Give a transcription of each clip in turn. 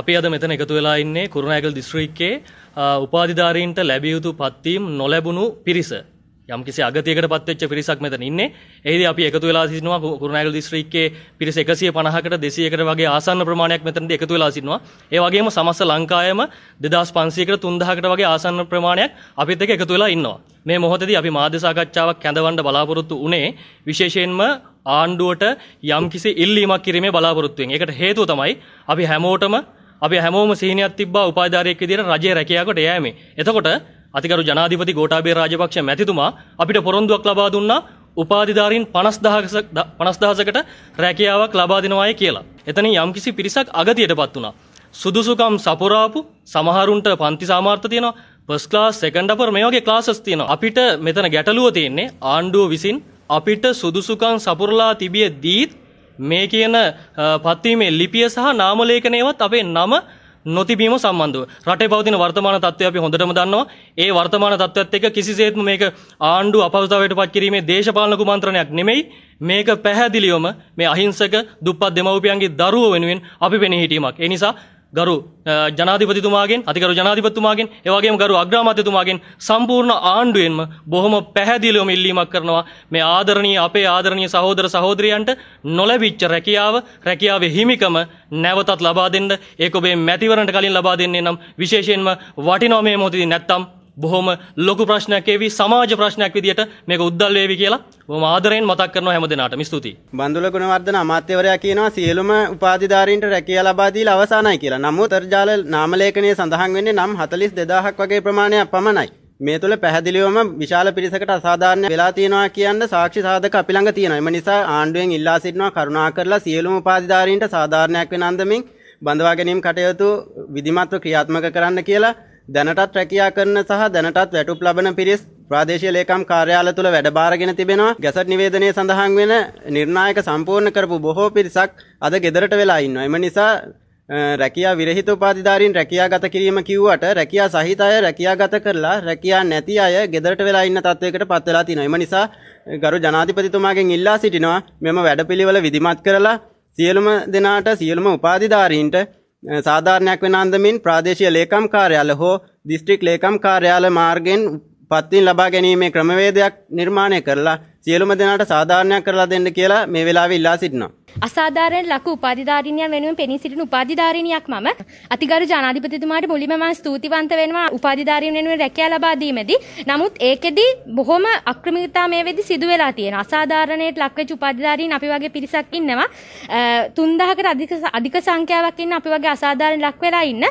අපි අද මෙතන එකතු වෙලා ඉන්නේ කුරුණෑගල දිස්ත්‍රික්කයේ උපාධිධාරීන්ට ලැබිය යුතු පත්වීම් නොලැබුණු පිරිස. යම්කිසි අගතියකට පත්වෙච්ච පිරිසක් මෙතන ඉන්නේ. එහිදී අපි එකතු වෙලා සිටිනවා කුරුණෑගල දිස්ත්‍රික්කයේ පිරිස 150කට 200කට වගේ ආසන්න ප්‍රමාණයක් මෙතනදී එකතු වෙලා සිටිනවා. ඒ වගේම සමස්ත ලංකාවේම 2500කට 3000කට වගේ ආසන්න ප්‍රමාණයක් අපිත් එක්ක එකතු වෙලා ඉන්නවා. මේ මොහොතේදී අපි මාධ්‍ය සාකච්ඡාවක් කැඳවන්න බලාපොරොත්තු උනේ විශේෂයෙන්ම ආණ්ඩුවට යම්කිසි ඉල්ලීමක් කිරීමේ බලාපොරොත්තුවෙන්. ඒකට හේතුව තමයි අපි හැමෝටම අපි හැමෝම සීනියක් තිබ්බා උපාධිධාරියෙක් විදිහට රජයේ රැකියාවකට යෑමේ. එතකොට අතිගරු ජනාධිපති ගෝඨාභය රාජපක්ෂ මැතිතුමා අපිට පොරොන්දුවක් ලබා දුන්නා උපාධිධාරීන් 50000කට 50000කට රැකියාවක් ලබා දෙනවායි කියලා. එතනින් යම්කිසි පිරිසක් අගතියටපත් වුණා. සුදුසුකම් සපුරාපු සමහරුන්ට පන්ති සාමාර්ථ තියෙනවා. ෆස්ට් ක්ලාස්, සෙකන්ඩ් අපර් මේ වගේ ක්ලාසස් තියෙනවා. අපිට මෙතන ගැටලුව තියෙන්නේ ආණ්ඩුව විසින් අපිට සුදුසුකම් සපුරලා තිබියදීත් මේ කියන පත්වීමේ ලිපිය සහ නාමලේඛනයවත් අපේ නම නොතිබීම සම්බන්ධව රටේ පවතින වර්තමාන තත්ත්වය අපි හොඳටම දන්නවා. ඒ වර්තමාන තත්ත්වයත් එක්ක කිසිසේත්ම මේක ආණ්ඩු අපහසුතාවයට පත් කිරීමේ දේශපාලන කුමන්ත්‍රණයක් නෙමෙයි. මේක පැහැදිලිවම මේ අහිංසක දුප්පත් දෙමව්පියන්ගේ දරුවෝ වෙනුවෙන් අපි පෙනී හිටීමක්. ඒ නිසා ගරු ජනාධිපතිතුමාගෙන් අතිකරු ජනාධිපතිතුමාගෙන් ඒ වගේම ගරු අග්‍රාමාත්‍යතුමාගෙන් සම්පූර්ණ ආණ්ඩුවෙන්ම බොහොම පැහැදිලිවම ඉල්ලීමක් කරනවා මේ ආදරණීය අපේ ආදරණීය සහෝදර සහෝදරියන්ට නොලැබිච්ච රැකියාව රැකියාවේ හිමිකම නැවතත් ලබා දෙන්න ඒක ඔබේ මැතිවරණට කලින් ලබා දෙන්නේ නම් විශේෂයෙන්ම වටිනවා මේ මොහොතදී නැත්තම් බොහොම ලොකු ප්‍රශ්නයක් ඒවි සමාජ ප්‍රශ්නයක් විදිහට මේක උද්දල් වේවි කියලා බොහොම ආදරයෙන් මතක් කරනවා හැම දිනාටම ස්තුතියි. බන්දුල ගුණවර්ධන අමාත්‍යවරයා කියනවා සියලුම උපාධිධාරීන්ට රැකියා ලබා දීලා අවසానයි කියලා. නමුත් අර්ජාල නාමලේඛනයේ සඳහන් වෙන්නේ නම් 42000ක් වගේ ප්‍රමාණයක් පමණයි. මේ තුළ පැහැදිලිවම විශාල පිරිසකට අසාධාරණ වෙලා තියෙනවා කියන්න සාක්ෂි සාධක අපි ළඟ තියෙනවා. එම නිසා ආණ්ඩුවෙන් ඉල්ලා සිටිනවා කරුණාකරලා සියලුම උපාධිධාරීන්ට සාධාරණයක් වෙන අන්දමින් බඳවා ගැනීම කටයුතු විධිමත්ව ක්‍රියාත්මක කරන්න කියලා දැනටත් රැකියා කරන සහ දැනටත් වැටුප් ලබන පිරිස් ප්‍රාදේශීය ලේකම් කාර්යාල තුල වැඩබාරගෙන තිබෙනවා. ගැසට් නිවේදනයේ සඳහන් වෙන නිර්ණායක සම්පූර්ණ කරපු බොහෝ පිරිසක් අද ගෙදරට වෙලා ඉන්නවා. එම නිසා රැකියා විරහිත උපාධිධාරීන් රැකියා ගත කිරීම කිව්වට රැකියා සහිත අය රැකියා ගත කරලා රැකියා නැති අය ගෙදරට වෙලා ඉන්න තත්වයකට පත් වෙලා තිනවා. එම නිසා ගරු ජනාධිපතිතුමාගෙන් ඉල්ලා සිටිනවා මෙම වැඩපිළිවෙල විධිමත් කරලා සියලුම දෙනාට සියලුම උපාධිධාරීන්ට සාධාරණයක් වෙන අන්දමින් ප්‍රාදේශීය ලේකම් කාර්යාල හෝ දිස්ත්‍රික් ලේකම් කාර්යාල මාර්ගෙන් පත්තින් ලබා ගැනීමේ ක්‍රමවේදයක් නිර්මාණය කරලා සියලුම දෙනාට සාධාරණයක් කරලා දෙන්න කියලා මේ වෙලාවේ ඉල්ලා සිටිනවා. අසාධාරණ ලකු උපාධිධාරිණියන් වෙනුවෙන් පෙනී සිටින උපාධිධාරිණියක් මම අතිගරු ජනාධිපතිතුමාට මුලින්ම මම ස්තුතිවන්ත වෙනවා උපාධිධාරීන් වෙනුවෙන් රැකියාව ලබා දීමේදී. නමුත් ඒකෙදි බොහොම අක්‍රමිකතා මේ වෙදි සිදු වෙලා තියෙනවා. අසාධාරණයට ලක්වෙච්ච උපාධිධාරීන් අපි වගේ පිරිසක් ඉන්නවා. 3000කට අධික අධික සංඛ්‍යාවක් ඉන්න අපි වගේ අසාධාරණ ලක් වෙලා ඉන්න.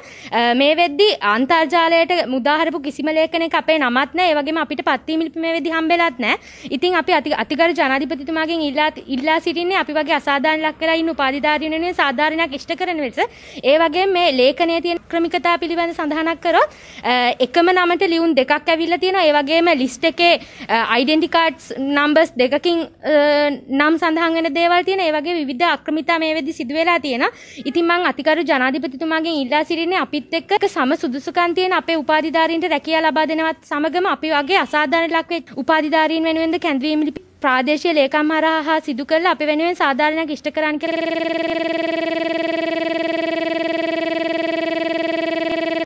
මේ වෙද්දි අන්තර්ජාලයට මුදාහරපු කිසිම ලේඛනයක අපේ නමත් නැහැ. ඒ වගේම අපිට පත්වීම් ලිපි මේ වෙද්දි හම්බෙලත් නැහැ. ඉතින් අපි අතිගරු ජනාධිපතිතුමාගෙන් ඉල්ලා ඉල්ලා සිටින්නේ අපි වගේ අසාධාරණ අවධාන ලක් කරලා ඉන්න උපාධිධාරීන් වෙනුවෙන් සාධාරණයක් ඉෂ්ට කරන ලෙස ඒ වගේම මේ ලේඛනයේ තියෙන ක්‍රමිකතා පිළිබඳ සඳහනක් කරොත් එකම නමට ලියුම් දෙකක් ඇවිල්ලා තියෙනවා ඒ වගේම ලිස්ට් එකේ ඩෙන්ටි කාඩ්ස් නම්බර්ස් දෙකකින් නම් සඳහන් වෙන දේවල් තියෙන ඒ වගේ විවිධ අක්‍රමිතා මේ වෙද්දි සිදු වෙලා තියෙන. ඉතින් මං අතිකරු ජනාධිපතිතුමාගෙන් ඉල්ලා සිටින්නේ අපිත් එක්ක සම සුදුසුකම් තියෙන අපේ උපාධිධාරීන්ට රැකියාව ලබා දෙනවත් සමගම අපි වගේ අසාධාරණ ලක් වෙච්ච උපාධිධාරීන් වෙනුවෙන්ද කැඳවීම් ප්‍රාදේශීය ලේකම් හරහා සිදු කරලා අපි වෙනුවෙන් සාධාරණයක් ඉෂ්ට කරන්න කියලා